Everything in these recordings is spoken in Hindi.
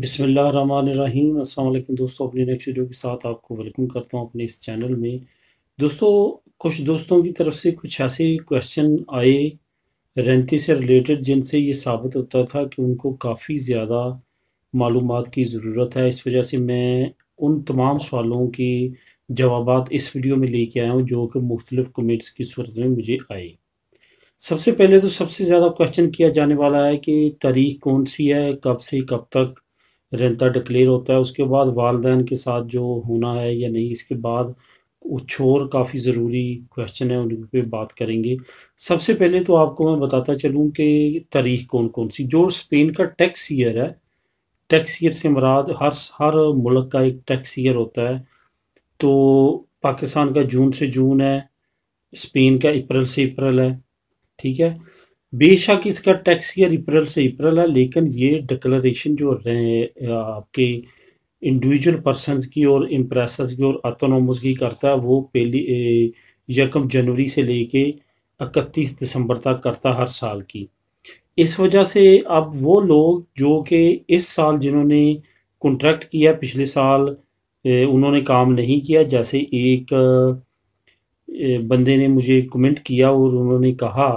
बिसमीम् असल दोस्तों अपने नेक्स्ट वीडियो के साथ आपको वेलकम करता हूँ अपने इस चैनल में दोस्तों कुछ दोस्तों की तरफ से कुछ ऐसे क्वेश्चन आए रेंती से रिलेटेड जिनसे ये साबित होता था कि उनको काफ़ी ज़्यादा मालूम की ज़रूरत है इस वजह से मैं उन तमाम सवालों की जवाब इस वीडियो में लेके आया हूँ जो कि मुख्तलिफ़ कमेंट्स की सूरत में मुझे आए सबसे पहले तो सबसे ज़्यादा क्वेश्चन किया जाने वाला है कि तारीख कौन सी है कब से कब तक रेंता डिक्लेयर होता है उसके बाद वालदेन के साथ जो होना है या नहीं इसके बाद कुछ और काफ़ी ज़रूरी क्वेश्चन है उन पर बात करेंगे सबसे पहले तो आपको मैं बताता चलूँ कि तारीख कौन कौन सी जो स्पेन का टैक्स ईयर है टैक्स ईयर से मराद हर हर मुल्क का एक टैक्स ईयर होता है तो पाकिस्तान का जून से जून है स्पेन का अप्रैल से अप्रैल है ठीक है बेशक इसका टैक्स ईयर अप्रैल से अप्रैल है लेकिन ये डिक्लेरेशन जो आपके इंडिविजुअल पर्सन की और इम्प्रेस की और अतोनोमस की करता है वो पहली यकम जनवरी से लेके इकतीस दिसंबर तक करता हर साल की इस वजह से अब वो लोग जो कि इस साल जिन्होंने कॉन्ट्रैक्ट किया पिछले साल उन्होंने काम नहीं किया जैसे एक बंदे ने मुझे कमेंट किया और उन्होंने कहा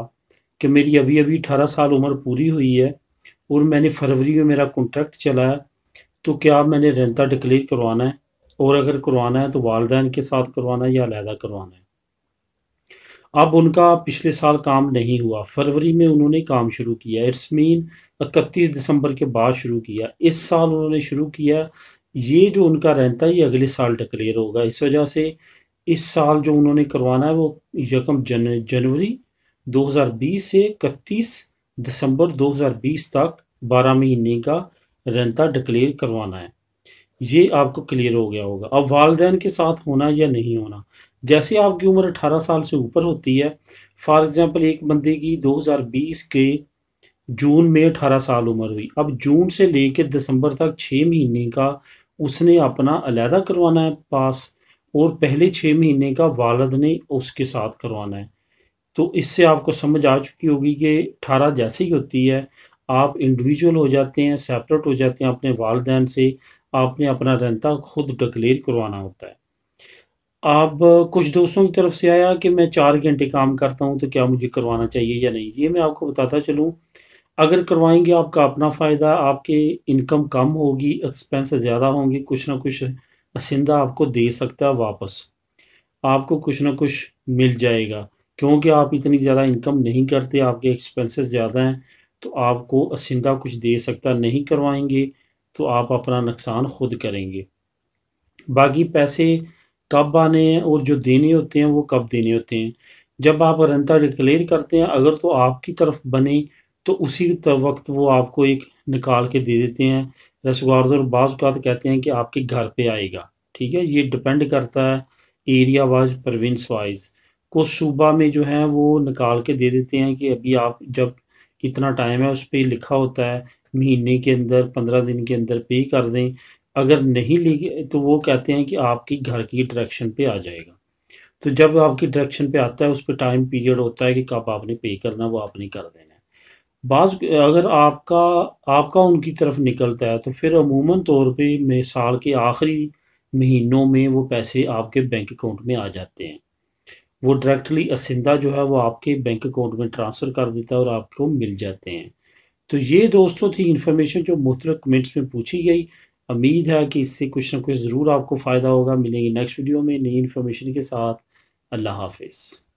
कि मेरी अभी अभी अठारह साल उम्र पूरी हुई है और मैंने फरवरी में मेरा कॉन्ट्रैक्ट चला है तो क्या मैंने रेंता डिक्लेयर करवाना है और अगर करवाना है तो वालदेन के साथ करवाना है या अलहदा करवाना है अब उनका पिछले साल काम नहीं हुआ फरवरी में उन्होंने काम शुरू किया इट्स मीन इकतीस दिसंबर के बाद शुरू किया इस साल उन्होंने शुरू किया ये जो उनका रहता है ये अगले साल डिक्लेयर होगा इस वजह से इस साल जो उन्होंने करवाना है वो यकम जन जनवरी 2020 से 31 दिसंबर 2020 तक 12 महीने का रेंता डिक्लेयर करवाना है ये आपको क्लियर हो गया होगा अब वालदेन के साथ होना या नहीं होना जैसे आपकी उम्र 18 साल से ऊपर होती है फॉर एग्ज़ाम्पल एक बंदे की 2020 के जून में 18 साल उम्र हुई अब जून से लेकर दिसंबर तक छः महीने का उसने अपना अलहदा करवाना है पास और पहले छः महीने का वालद ने उसके साथ करवाना है तो इससे आपको समझ आ चुकी होगी कि अठारह जैसी ही होती है आप इंडिविजुअल हो जाते हैं सेपरेट हो जाते हैं अपने वालदेन से आपने अपना रहता खुद डिक्लेयर करवाना होता है अब कुछ दोस्तों की तरफ से आया कि मैं चार घंटे काम करता हूँ तो क्या मुझे करवाना चाहिए या नहीं ये मैं आपको बताता चलूँ अगर करवाएंगे आपका अपना फ़ायदा आपके इनकम कम होगी एक्सपेंस ज़्यादा होंगे कुछ ना कुछ असिंदा आपको दे सकता है वापस आपको कुछ ना कुछ मिल जाएगा क्योंकि आप इतनी ज़्यादा इनकम नहीं करते आपके एक्सपेंसेस ज़्यादा हैं तो आपको असिंदा कुछ दे सकता नहीं करवाएंगे तो आप अपना नुकसान खुद करेंगे बाकी पैसे कब आने हैं और जो देने होते हैं वो कब देने होते हैं जब आप रंता डिक्लेयर करते हैं अगर तो आपकी तरफ बने तो उसी वक्त वो आपको एक निकाल के दे देते हैं रसगार्ज और बाज़ात कहते हैं कि आपके घर पे आएगा ठीक है ये डिपेंड करता है एरिया वाइज प्रविंस वाइज़ को सूबा में जो है वो निकाल के दे देते हैं कि अभी आप जब इतना टाइम है उस पर लिखा होता है महीने के अंदर पंद्रह दिन के अंदर पे कर दें अगर नहीं ली तो वो कहते हैं कि आपकी घर की डायरेक्शन पे आ जाएगा तो जब आपकी डायरेक्शन पे आता है उस पर टाइम पीरियड होता है कि कब आपने पे करना वो आपने कर देना है बाज अगर आपका आपका उनकी तरफ निकलता है तो फिर अमूमन तौर पर साल के आखिरी महीनों में वो पैसे आपके बैंक अकाउंट में आ जाते हैं वो डायरेक्टली असिंदा जो है वो आपके बैंक अकाउंट में ट्रांसफ़र कर देता है और आपको मिल जाते हैं तो ये दोस्तों थी इन्फॉर्मेशन जो मुख्तल कमेंट्स में पूछी गई उम्मीद है कि इससे कुछ ना कुछ ज़रूर आपको फ़ायदा होगा मिलेंगे नेक्स्ट वीडियो में नई इन्फॉर्मेशन के साथ अल्लाह हाफिज़